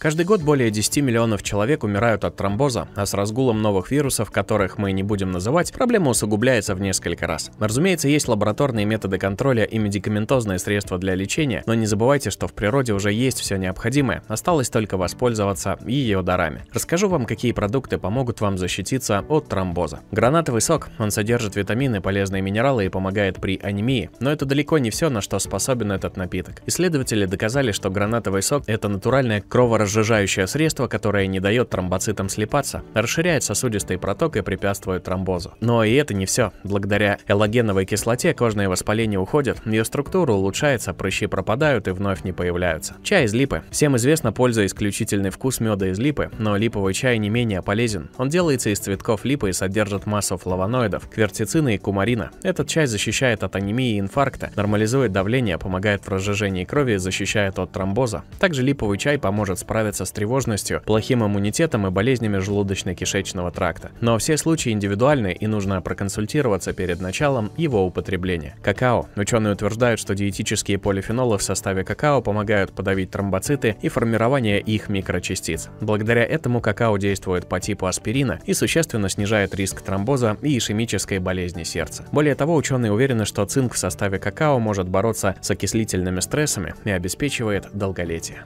Каждый год более 10 миллионов человек умирают от тромбоза, а с разгулом новых вирусов, которых мы не будем называть, проблема усугубляется в несколько раз. Разумеется, есть лабораторные методы контроля и медикаментозные средства для лечения, но не забывайте, что в природе уже есть все необходимое, осталось только воспользоваться ее дарами. Расскажу вам, какие продукты помогут вам защититься от тромбоза. Гранатовый сок, он содержит витамины, полезные минералы и помогает при анемии, но это далеко не все, на что способен этот напиток. Исследователи доказали, что гранатовый сок – это натуральное кроворождение Разжижающее средство, которое не дает тромбоцитам слипаться, расширяет сосудистый проток и препятствует тромбозу. Но и это не все. Благодаря элогеновой кислоте кожное воспаление уходит, ее структура улучшается, прыщи пропадают и вновь не появляются. Чай из липы. Всем известна польза исключительный вкус меда из липы, но липовый чай не менее полезен. Он делается из цветков липы и содержит массу флавоноидов, кверцицина и кумарина. Этот чай защищает от анемии и инфаркта, нормализует давление, помогает в разжижении крови и защищает от тромбоза. Также липовый чай поможет справиться справиться с тревожностью, плохим иммунитетом и болезнями желудочно-кишечного тракта. Но все случаи индивидуальны и нужно проконсультироваться перед началом его употребления. Какао. Ученые утверждают, что диетические полифенолы в составе какао помогают подавить тромбоциты и формирование их микрочастиц. Благодаря этому какао действует по типу аспирина и существенно снижает риск тромбоза и ишемической болезни сердца. Более того, ученые уверены, что цинк в составе какао может бороться с окислительными стрессами и обеспечивает долголетие.